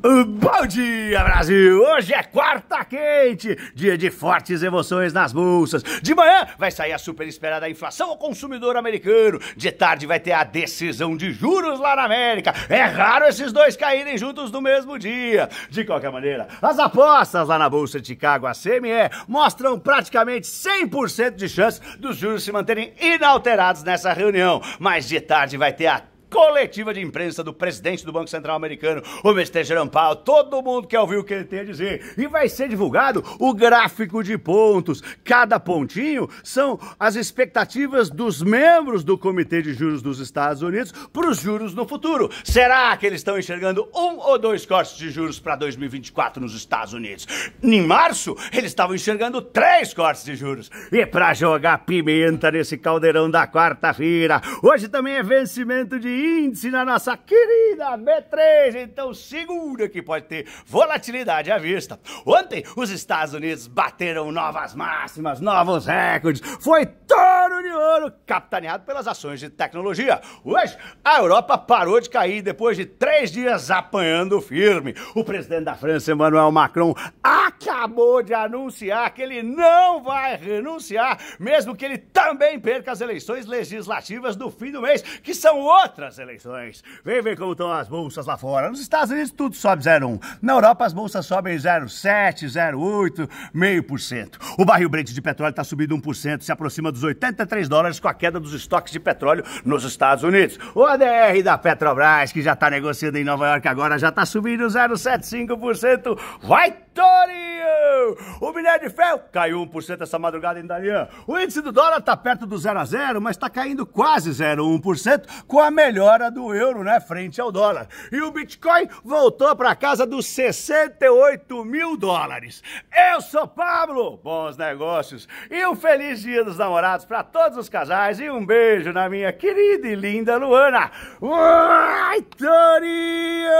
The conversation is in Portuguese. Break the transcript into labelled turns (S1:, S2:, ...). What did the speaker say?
S1: Bom dia, Brasil! Hoje é quarta quente, dia de fortes emoções nas bolsas. De manhã vai sair a super esperada inflação ao consumidor americano. De tarde vai ter a decisão de juros lá na América. É raro esses dois caírem juntos no mesmo dia. De qualquer maneira, as apostas lá na Bolsa de Chicago, a CME, mostram praticamente 100% de chance dos juros se manterem inalterados nessa reunião. Mas de tarde vai ter a coletiva de imprensa do presidente do Banco Central americano, o Mr. Jerome Powell. Todo mundo quer ouvir o que ele tem a dizer. E vai ser divulgado o gráfico de pontos. Cada pontinho são as expectativas dos membros do Comitê de Juros dos Estados Unidos para os juros no futuro. Será que eles estão enxergando um ou dois cortes de juros para 2024 nos Estados Unidos? Em março, eles estavam enxergando três cortes de juros. E para jogar pimenta nesse caldeirão da quarta-feira, hoje também é vencimento de índice na nossa querida B3. Então segura que pode ter volatilidade à vista. Ontem, os Estados Unidos bateram novas máximas, novos recordes. Foi todo de ouro, capitaneado pelas ações de tecnologia. Hoje, a Europa parou de cair depois de três dias apanhando firme. O presidente da França, Emmanuel Macron, acabou de anunciar que ele não vai renunciar, mesmo que ele também perca as eleições legislativas do fim do mês, que são outras eleições. Vem ver como estão as bolsas lá fora. Nos Estados Unidos tudo sobe 0,1. Na Europa as bolsas sobem 0,7, 0,8, meio por cento. O barril Brent de petróleo está subindo 1%, se aproxima dos 80 63 dólares com a queda dos estoques de petróleo nos Estados Unidos. O ADR da Petrobras, que já está negociando em Nova York agora, já está subindo 0,75%. Vai todo! O minério de ferro caiu 1% essa madrugada em Dalian. O índice do dólar tá perto do 0 a 0, mas tá caindo quase 0,1% com a melhora do euro, né, frente ao dólar. E o Bitcoin voltou para casa dos 68 mil dólares. Eu sou Pablo, bons negócios e um feliz dia dos namorados para todos os casais e um beijo na minha querida e linda Luana. Uai, Torinho!